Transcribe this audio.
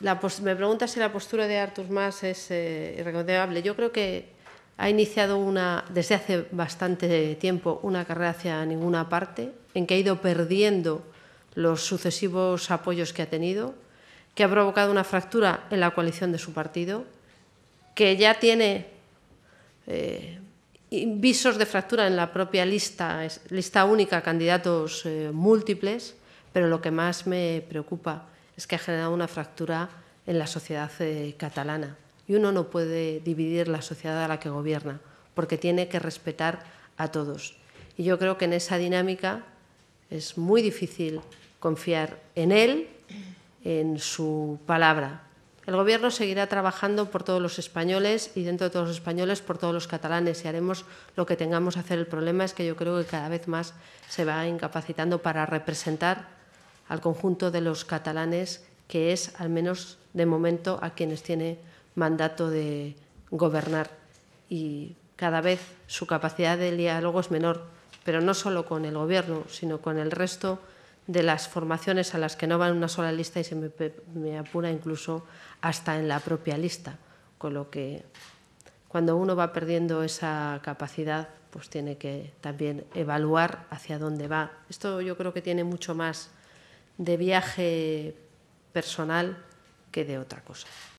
me pregunta si la postura de Artur Mas es eh, Yo creo que ha iniciado una, desde hace bastante tiempo una carrera hacia ninguna parte, en que ha ido perdiendo los sucesivos apoyos que ha tenido, que ha provocado una fractura en la coalición de su partido, que ya tiene eh, visos de fractura en la propia lista, lista única, candidatos eh, múltiples, pero lo que más me preocupa es que ha generado una fractura en la sociedad eh, catalana. Y uno no puede dividir la sociedad a la que gobierna, porque tiene que respetar a todos. Y yo creo que en esa dinámica es muy difícil confiar en él, en su palabra. El Gobierno seguirá trabajando por todos los españoles y dentro de todos los españoles por todos los catalanes y haremos lo que tengamos que hacer. El problema es que yo creo que cada vez más se va incapacitando para representar al conjunto de los catalanes, que es al menos de momento a quienes tiene mandato de gobernar. Y cada vez su capacidad de diálogo es menor, pero no solo con el Gobierno, sino con el resto de las formaciones a las que no van en una sola lista y se me, me apura incluso hasta en la propia lista, con lo que cuando uno va perdiendo esa capacidad, pues tiene que también evaluar hacia dónde va. Esto yo creo que tiene mucho más de viaje personal que de otra cosa.